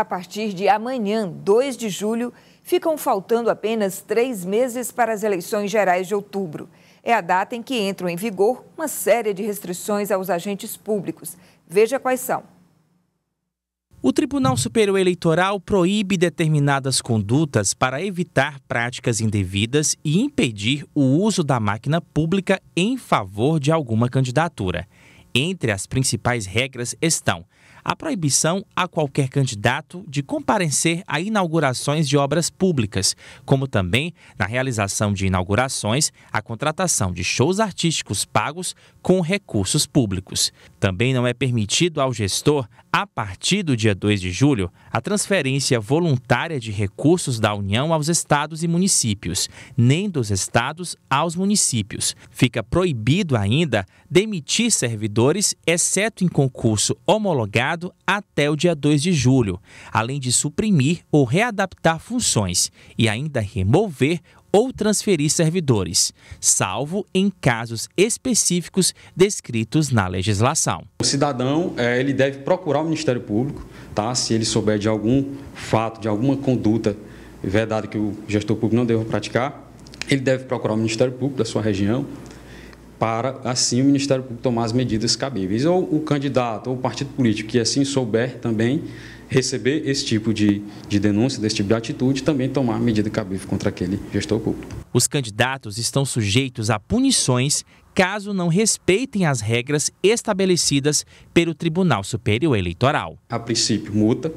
A partir de amanhã, 2 de julho, ficam faltando apenas três meses para as eleições gerais de outubro. É a data em que entram em vigor uma série de restrições aos agentes públicos. Veja quais são. O Tribunal Superior Eleitoral proíbe determinadas condutas para evitar práticas indevidas e impedir o uso da máquina pública em favor de alguma candidatura. Entre as principais regras estão a proibição a qualquer candidato de comparecer a inaugurações de obras públicas, como também na realização de inaugurações, a contratação de shows artísticos pagos com recursos públicos. Também não é permitido ao gestor, a partir do dia 2 de julho, a transferência voluntária de recursos da União aos estados e municípios, nem dos estados aos municípios. Fica proibido ainda demitir servidores, exceto em concurso homologado até o dia 2 de julho, além de suprimir ou readaptar funções e ainda remover ou transferir servidores, salvo em casos específicos descritos na legislação. O cidadão é, ele deve procurar o Ministério Público, tá? Se ele souber de algum fato, de alguma conduta vedada que o gestor público não deva praticar, ele deve procurar o Ministério Público da sua região, para, assim, o Ministério Público tomar as medidas cabíveis. Ou o candidato ou o partido político que assim souber também receber esse tipo de, de denúncia, desse tipo de atitude, também tomar medida cabível contra aquele gestor público. Os candidatos estão sujeitos a punições caso não respeitem as regras estabelecidas pelo Tribunal Superior Eleitoral. A princípio, multa.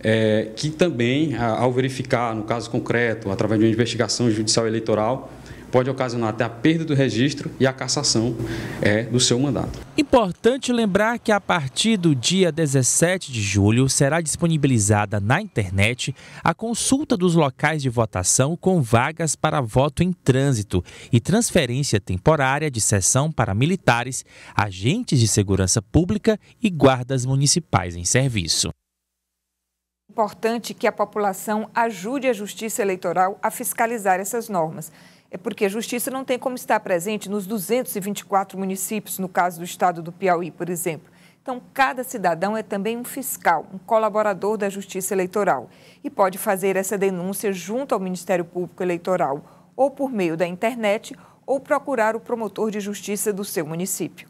É, que também, ao verificar, no caso concreto, através de uma investigação judicial eleitoral, pode ocasionar até a perda do registro e a cassação é, do seu mandato. Importante lembrar que a partir do dia 17 de julho será disponibilizada na internet a consulta dos locais de votação com vagas para voto em trânsito e transferência temporária de sessão para militares, agentes de segurança pública e guardas municipais em serviço importante que a população ajude a Justiça Eleitoral a fiscalizar essas normas é porque a justiça não tem como estar presente nos 224 municípios, no caso do estado do Piauí, por exemplo. Então, cada cidadão é também um fiscal, um colaborador da Justiça Eleitoral e pode fazer essa denúncia junto ao Ministério Público Eleitoral ou por meio da internet ou procurar o promotor de justiça do seu município.